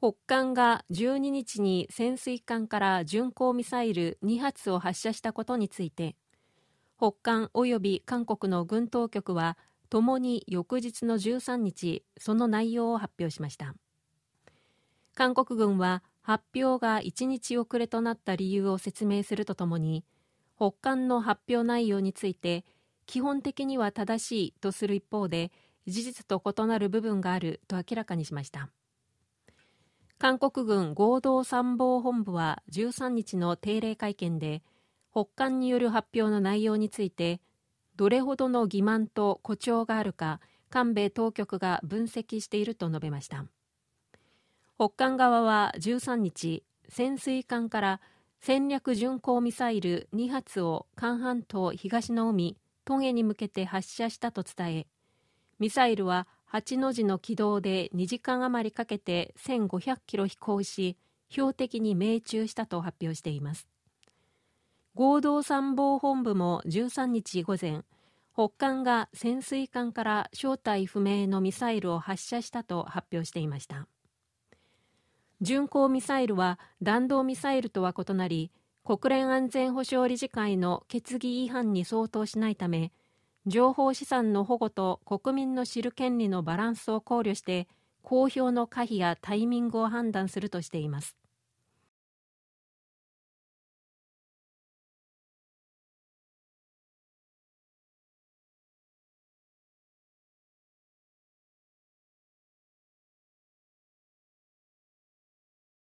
北韓が12日に潜水艦から巡航ミサイル2発を発射したことについて北韓及び韓国の軍当局はともに翌日の13日その内容を発表しました韓国軍は発表が1日遅れとなった理由を説明するとともに北韓の発表内容について基本的には正しいとする一方で事実と異なる部分があると明らかにしました韓国軍合同参謀本部は13日の定例会見で北韓による発表の内容についてどれほどの欺瞞と誇張があるか韓米当局が分析していると述べました北韓側は13日潜水艦から戦略巡航ミサイル2発を韓半島東の海トゲに向けて発射したと伝えミサイルは8の字の軌道で2時間余りかけて1500キロ飛行し、標的に命中したと発表しています。合同参謀本部も13日午前、北韓が潜水艦から正体不明のミサイルを発射したと発表していました。巡航ミサイルは弾道ミサイルとは異なり、国連安全保障理事会の決議違反に相当しないため、情報資産の保護と国民の知る権利のバランスを考慮して公表の可否やタイミングを判断するとしています